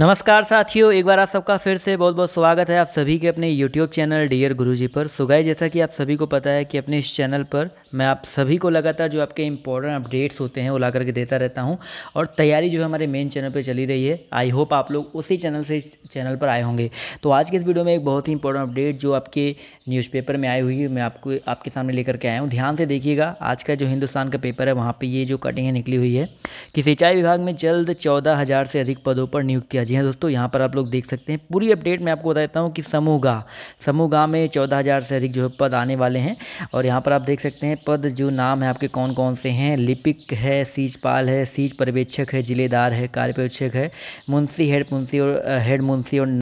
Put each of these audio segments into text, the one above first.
नमस्कार साथियों एक बार आप सबका फिर से बहुत बहुत स्वागत है आप सभी के अपने YouTube चैनल डियर गुरुजी पर सुगाई जैसा कि आप सभी को पता है कि अपने इस चैनल पर मैं आप सभी को लगातार जो आपके इंपॉर्टेंट अपडेट्स होते हैं वो ला करके देता रहता हूँ और तैयारी जो है हमारे मेन चैनल पर चली रही है आई होप आप लोग उसी चैनल से चैनल पर आए होंगे तो आज के इस वीडियो में एक बहुत ही इंपॉर्टेंट अपडेट जो आपके न्यूज़पेपर में आई हुई है मैं आपको आपके सामने लेकर के आया हूँ ध्यान से देखिएगा आज का जो हिंदुस्तान का पेपर है वहाँ पर ये जो कटिंग है निकली हुई है कि सिंचाई विभाग में जल्द चौदह से अधिक पदों पर नियुक्तियाँ जी हैं हाँ दोस्तों यहाँ पर आप लोग देख सकते हैं पूरी अपडेट मैं आपको बता देता हूँ कि समूह गाह समूह में चौदह से अधिक जो है पद आने वाले हैं और यहाँ पर आप देख सकते हैं पद जो नाम है आपके कौन कौन से हैं लिपिक है सीजपाल है सीज पर्यवेक्षक है जिलेदार है कार्यपेक्षक है मुंशी हेड मुंशी और हेड मुंशी और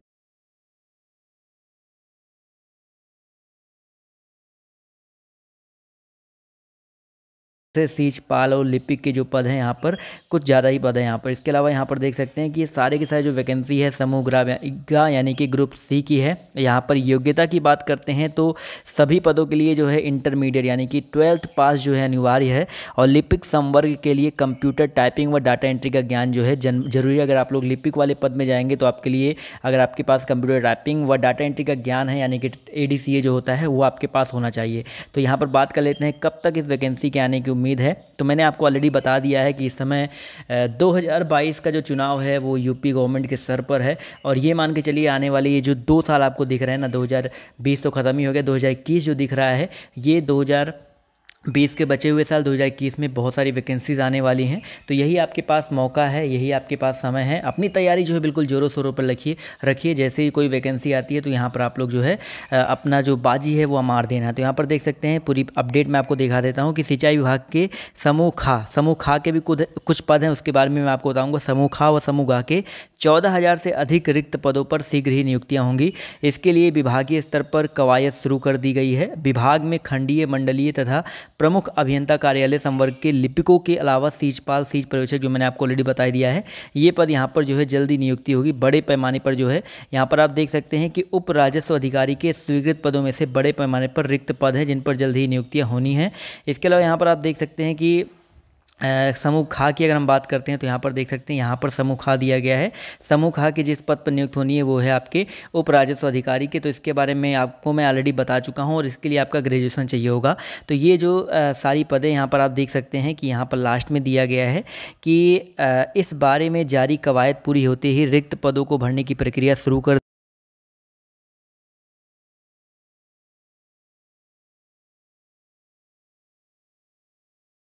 से सीच पाल और लिपिक के जो पद हैं यहाँ पर कुछ ज़्यादा ही पद हैं यहाँ पर इसके अलावा यहाँ पर देख सकते हैं कि सारे के सारे जो वैकेंसी है समूह ग्रामिका यानी कि ग्रुप सी की है यहाँ पर योग्यता की बात करते हैं तो सभी पदों के लिए जो है इंटरमीडिएट यानी कि ट्वेल्थ पास जो है अनिवार्य है और लिपिक संवर्ग के लिए कंप्यूटर टाइपिंग व डाटा एंट्री का ज्ञान जो है जन जरूरी अगर आप लोग लिपिक वाले पद में जाएंगे तो आपके लिए अगर आपके पास कंप्यूटर टाइपिंग व डाटा एंट्री का ज्ञान है यानी कि ए जो होता है वो आपके पास होना चाहिए तो यहाँ पर बात कर लेते हैं कब तक इस वैकेंसी के आने की उम्मीद है तो मैंने आपको ऑलरेडी बता दिया है कि इस समय 2022 का जो चुनाव है वो यूपी गवर्नमेंट के सर पर है और ये मान के चलिए आने वाले ये जो दो साल आपको दिख रहे हैं ना 2020 तो ख़त्म ही हो गया 2021 जो दिख रहा है ये 2000 बीस के बचे हुए साल 2021 में बहुत सारी वैकेंसीज़ आने वाली हैं तो यही आपके पास मौका है यही आपके पास समय है अपनी तैयारी जो है बिल्कुल जोरों शोरों पर रखिए रखिए जैसे ही कोई वैकेंसी आती है तो यहाँ पर आप लोग जो है अपना जो बाजी है वो मार देना तो यहाँ पर देख सकते हैं पूरी अपडेट मैं आपको दिखा देता हूँ कि सिंचाई विभाग के समूह खा समूह खा के भी कुछ पद हैं उसके बारे में मैं आपको बताऊँगा समूह खा व समूह गा के चौदह हज़ार से अधिक रिक्त पदों पर शीघ्र ही नियुक्तियाँ होंगी इसके लिए विभागीय स्तर पर कवायद शुरू कर दी गई है विभाग में खंडीय मंडलीय तथा प्रमुख अभियंता कार्यालय संवर्ग के लिपिकों के अलावा सीजपाल सीज पर्यवेक्षक जो मैंने आपको ऑलरेडी बताया दिया है ये पद यहाँ पर जो है जल्दी नियुक्ति होगी बड़े पैमाने पर जो है यहाँ पर आप देख सकते हैं कि उप राजस्व अधिकारी के स्वीकृत पदों में से बड़े पैमाने पर रिक्त पद हैं जिन पर जल्द ही नियुक्तियाँ होनी है इसके अलावा यहाँ पर आप देख सकते हैं कि समूह खा की अगर हम बात करते हैं तो यहाँ पर देख सकते हैं यहाँ पर समूह खा दिया गया है समूह खा की जिस पद पर नियुक्त होनी है वो है आपके उप राजस्व अधिकारी के तो इसके बारे में आपको मैं ऑलरेडी बता चुका हूँ और इसके लिए आपका ग्रेजुएसन चाहिए होगा तो ये जो आ, सारी पदें यहाँ पर आप देख सकते हैं कि यहाँ पर लास्ट में दिया गया है कि आ, इस बारे में जारी कवायद पूरी होते ही रिक्त पदों को भरने की प्रक्रिया शुरू कर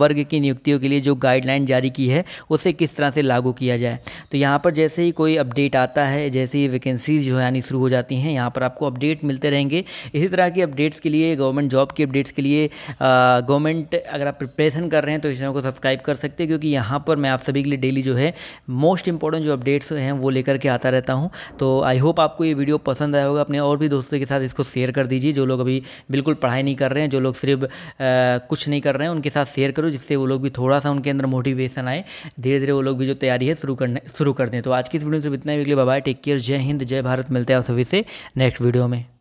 वर्ग की नियुक्तियों के लिए जो गाइडलाइन जारी की है उसे किस तरह से लागू किया जाए तो यहाँ पर जैसे ही कोई अपडेट आता है जैसे ही वैकेंसीज जो है आनी शुरू हो जाती हैं यहाँ पर आपको अपडेट मिलते रहेंगे इसी तरह की अपडेट्स के लिए गवर्नमेंट जॉब की अपडेट्स के लिए गवर्नमेंट अगर आप प्रिपरेशन कर रहे हैं तो इस चैनल को सब्सक्राइब कर सकते हैं क्योंकि यहाँ पर मैं आप सभी के लिए डेली जो है मोस्ट इंपॉर्टेंट जो अपडेट्स हैं वो लेकर के आता रहता हूँ तो आई होप आपको ये वीडियो पसंद आया होगा अपने और भी दोस्तों के साथ इसको शेयर कर दीजिए जो लोग अभी बिल्कुल पढ़ाई नहीं कर रहे हैं जो लोग सिर्फ कुछ नहीं कर रहे हैं उनके साथ शेयर करो करो जिससे वो लोग भी थोड़ा सा उनके अंदर मोटिवेशन आए धीरे धीरे वो लोग भी जो तैयारी है शुरू करने शुरू कर दें तो आज की इस वीडियो से इतना ही बाबा टेक केयर जय हिंद जय भारत मिलते हैं आप सभी से नेक्स्ट वीडियो में